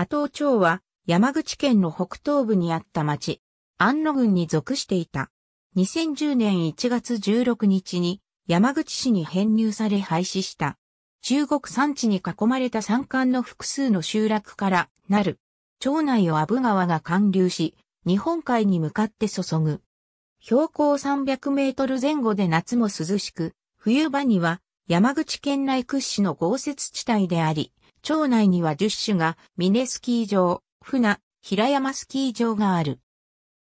阿東町は山口県の北東部にあった町、安野郡に属していた。2010年1月16日に山口市に編入され廃止した。中国山地に囲まれた山間の複数の集落からなる。町内を阿武川が貫流し、日本海に向かって注ぐ。標高300メートル前後で夏も涼しく、冬場には山口県内屈指の豪雪地帯であり、町内には10種が、ミネスキー場、船、平山スキー場がある。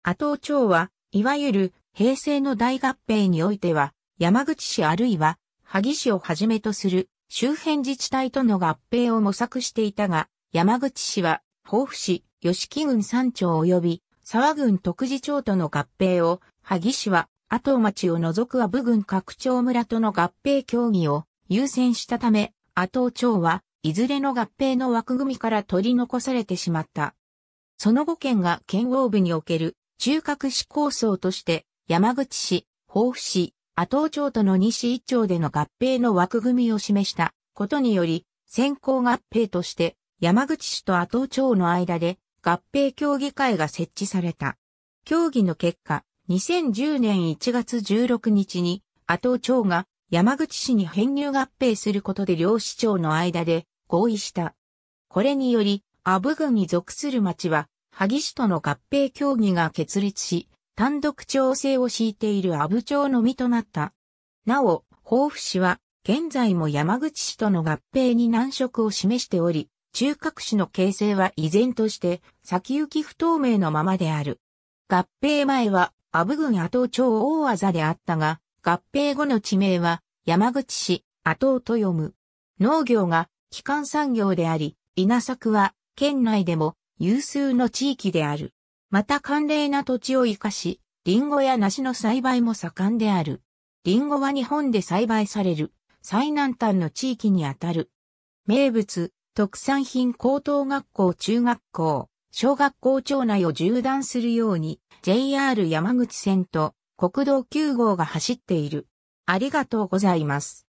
阿藤町は、いわゆる平成の大合併においては、山口市あるいは萩市をはじめとする周辺自治体との合併を模索していたが、山口市は、防府市、吉木郡三町及び沢郡徳地町との合併を、萩市は、阿藤町を除く阿部郡各町村との合併協議を優先したため、阿藤町はいずれの合併の枠組みから取り残されてしまった。その後県が県央部における中核市構想として山口市、防府市、阿東町との西一町での合併の枠組みを示したことにより先行合併として山口市と阿東町の間で合併協議会が設置された。協議の結果、2010年1月16日に、阿東町が山口市に編入合併することで両市長の間で合意した。これにより、アブ郡に属する町は、萩市との合併協議が決立し、単独調整を敷いている阿武町のみとなった。なお、豊府市は、現在も山口市との合併に難色を示しており、中核市の形成は依然として先行き不透明のままである。合併前は阿武郡阿町大技であったが、合併後の地名は山口市阿と読む。農業が基幹産業であり、稲作は県内でも有数の地域である。また寒冷な土地を生かし、リンゴや梨の栽培も盛んである。リンゴは日本で栽培される最南端の地域にあたる。名物、特産品高等学校中学校、小学校町内を縦断するように JR 山口線と国道9号が走っている。ありがとうございます。